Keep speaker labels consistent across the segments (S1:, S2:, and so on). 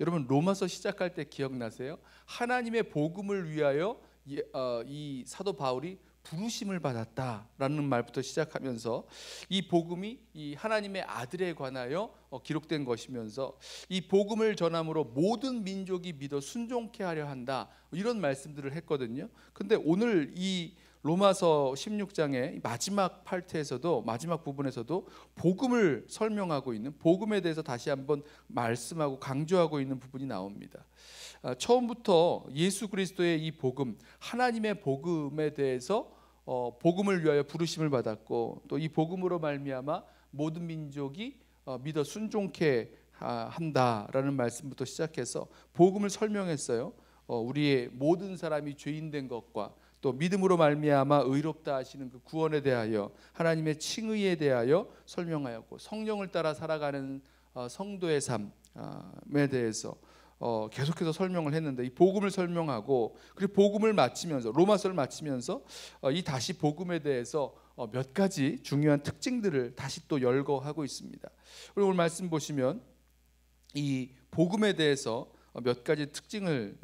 S1: 여러분 로마서 시작할 때 기억나세요? 하나님의 복음을 위하여 이, 예, 어, 이 사도 바울이 부르심을 받았다라는 말부터 시작하면서 이 복음이 이 하나님의 아들에 관하여 어, 기록된 것이면서 이 복음을 전함으로 모든 민족이 믿어 순종케 하려 한다 이런 말씀들을 했거든요. 근데 오늘 이 로마서 16장의 마지막 팔트에서도 마지막 부분에서도 복음을 설명하고 있는 복음에 대해서 다시 한번 말씀하고 강조하고 있는 부분이 나옵니다. 아, 처음부터 예수 그리스도의 이 복음, 하나님의 복음에 대해서 어, 복음을 위하여 부르심을 받았고 또 이 복음으로 말미암아 모든 민족이 어, 믿어 순종케 한다라는 말씀부터 시작해서 복음을 설명했어요. 어, 우리의 모든 사람이 죄인 된 것과 또 믿음으로 말미암아 의롭다 하시는 그 구원에 대하여 하나님의 칭의에 대하여 설명하였고 성령을 따라 살아가는 어, 성도의 삶에 대해서 어, 계속해서 설명을 했는데 이 복음을 설명하고 그리고 복음을 마치면서 로마서를 마치면서 어, 이 다시 복음에 대해서 몇 가지 중요한 특징들을 다시 또 열거하고 있습니다. 오늘 말씀 보시면 이 복음에 대해서 몇 가지 특징을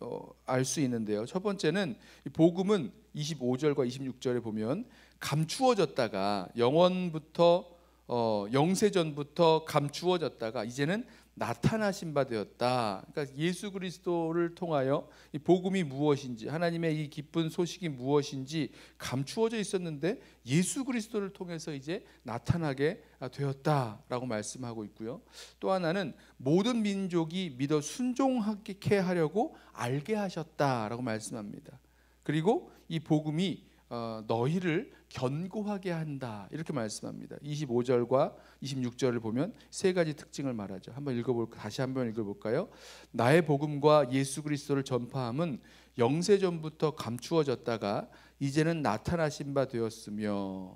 S1: 어, 알 수 있는데요. 첫 번째는 이 복음은 25절과 26절에 보면 감추어졌다가 영원부터 어, 영세 전부터 감추어졌다가 이제는 나타나신 바 되었다. 그러니까 예수 그리스도를 통하여 이 복음이 무엇인지 하나님의 이 기쁜 소식이 무엇인지 감추어져 있었는데 예수 그리스도를 통해서 이제 나타나게 되었다라고 말씀하고 있고요. 또 하나는 모든 민족이 믿어 순종하게 하려고 알게 하셨다라고 말씀합니다. 그리고 이 복음이 어, 너희를 견고하게 한다 이렇게 말씀합니다. 25절과 26절을 보면 세 가지 특징을 말하죠. 한번 읽어볼 다시 한번 읽어볼까요? 나의 복음과 예수 그리스도를 전파함은 영세 전부터 감추어졌다가 이제는 나타나신 바 되었으며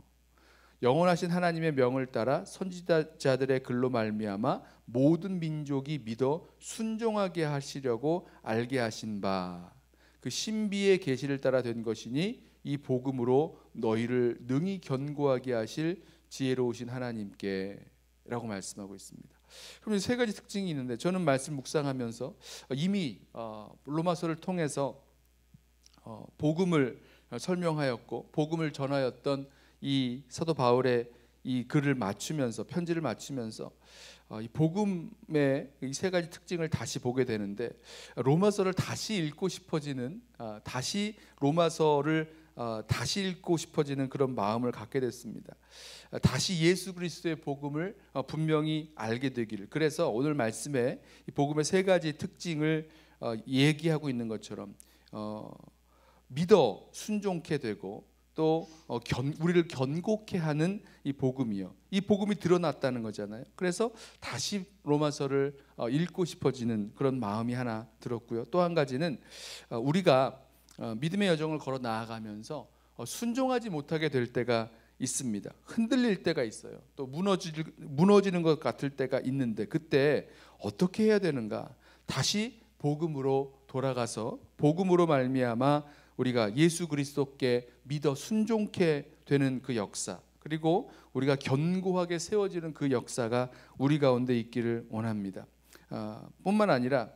S1: 영원하신 하나님의 명을 따라 선지자들의 글로 말미암아 모든 민족이 믿어 순종하게 하시려고 알게 하신 바 그 신비의 계시를 따라 된 것이니 이 복음으로 너희를 능히 견고하게 하실 지혜로우신 하나님께라고 말씀하고 있습니다. 그럼 세 가지 특징이 있는데 저는 말씀 묵상하면서 어, 이미 어, 로마서를 통해서 어, 복음을 설명하였고 복음을 전하였던 이 사도 바울의 이 글을 맞추면서 편지를 맞추면서 이 복음의 이세 가지 특징을 다시 보게 되는데 로마서를 다시 읽고 싶어지는 아, 다시 로마서를 어, 다시 읽고 싶어지는 그런 마음을 갖게 됐습니다. 어, 다시 예수 그리스도의 복음을 어, 분명히 알게 되기를. 그래서 오늘 말씀에 복음의 세 가지 특징을 얘기하고 있는 것처럼 믿어 순종케 되고 또 우리를 견고케 하는 이 복음이요. 이 복음이 드러났다는 거잖아요. 그래서 다시 로마서를 읽고 싶어지는 그런 마음이 하나 들었고요. 또 한 가지는 우리가 어, 믿음의 여정을 걸어 나아가면서 어, 순종하지 못하게 될 때가 있습니다. 흔들릴 때가 있어요. 또 무너지, 무너지는 것 같을 때가 있는데 그때 어떻게 해야 되는가? 다시 복음으로 돌아가서 복음으로 말미암아 우리가 예수 그리스도께 믿어 순종케 되는 그 역사 그리고 우리가 견고하게 세워지는 그 역사가 우리 가운데 있기를 원합니다. 아, 뿐만 아니라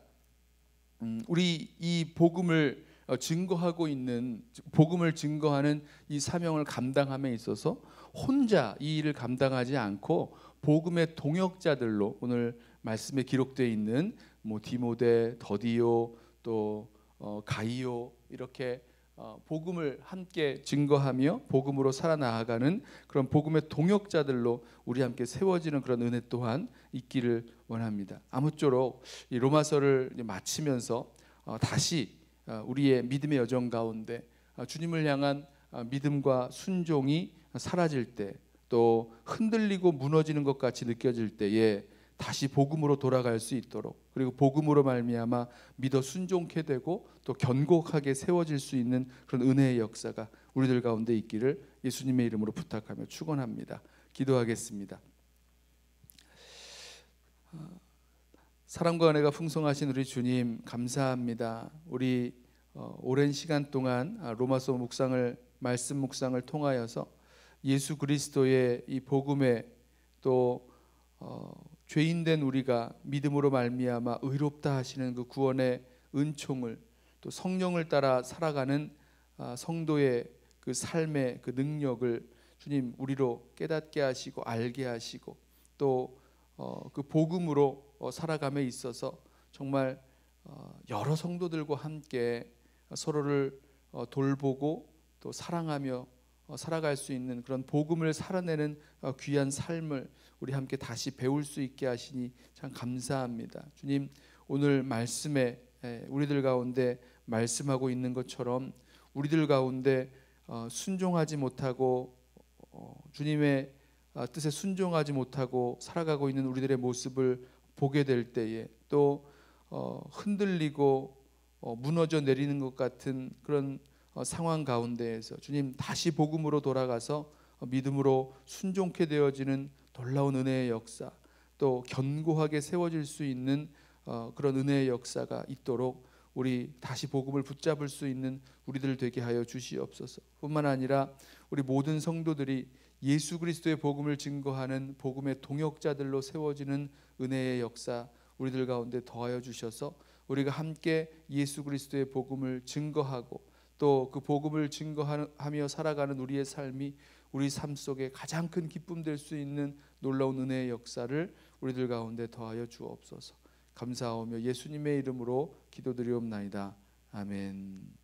S1: 음, 우리 이 복음을 어, 증거하고 있는 복음을 증거하는 이 사명을 감당함에 있어서 혼자 이 일을 감당하지 않고 복음의 동역자들로 오늘 말씀에 기록되어 있는 뭐 디모데, 더디오, 또 어, 가이오 이렇게 어, 복음을 함께 증거하며 복음으로 살아나가는 그런 복음의 동역자들로 우리 함께 세워지는 그런 은혜 또한 있기를 원합니다. 아무쪼록 이 로마서를 마치면서 어, 다시 어, 우리의 믿음의 여정 가운데 어, 주님을 향한 어, 믿음과 순종이 사라질 때 또 흔들리고 무너지는 것 같이 느껴질 때에 다시 복음으로 돌아갈 수 있도록 그리고 복음으로 말미암아 믿어 순종케 되고 또 견고하게 세워질 수 있는 그런 은혜의 역사가 우리들 가운데 있기를 예수님의 이름으로 부탁하며 축원합니다. 기도하겠습니다. 사랑과 은혜가 풍성하신 우리 주님 감사합니다. 우리 어, 오랜 시간 동안 아, 로마서 묵상을 말씀 묵상을 통하여서 예수 그리스도의 이 복음에 또 어, 죄인된 우리가 믿음으로 말미암아 의롭다 하시는 그 구원의 은총을 또 성령을 따라 살아가는 아, 성도의 그 삶의 그 능력을 주님 우리로 깨닫게 하시고 알게 하시고 또 어, 그 복음으로 어, 살아감에 있어서 정말 어, 여러 성도들과 함께 서로를 어, 돌보고 또 사랑하며 어, 살아갈 수 있는 그런 복음을 살아내는 어, 귀한 삶을 우리 함께 다시 배울 수 있게 하시니 참 감사합니다. 주님 오늘 말씀에 에, 우리들 가운데 말씀하고 있는 것처럼 우리들 가운데 어, 순종하지 못하고 어, 주님의 어, 뜻에 순종하지 못하고 살아가고 있는 우리들의 모습을 보게 될 때에 또 어, 흔들리고 어, 무너져 내리는 것 같은 그런 상황 가운데에서 주님 다시 복음으로 돌아가서 믿음으로 순종케 되어지는 놀라운 은혜의 역사 또 견고하게 세워질 수 있는 그런 은혜의 역사가 있도록 우리 다시 복음을 붙잡을 수 있는 우리들 되게 하여 주시옵소서. 뿐만 아니라 우리 모든 성도들이 예수 그리스도의 복음을 증거하는 복음의 동역자들로 세워지는 은혜의 역사 우리들 가운데 더하여 주셔서 우리가 함께 예수 그리스도의 복음을 증거하고 또 그 복음을 증거하며 살아가는 우리의 삶이 우리 삶 속에 가장 큰 기쁨 될 수 있는 놀라운 은혜의 역사를 우리들 가운데 더하여 주옵소서. 감사하며 예수님의 이름으로 기도드리옵나이다. 아멘.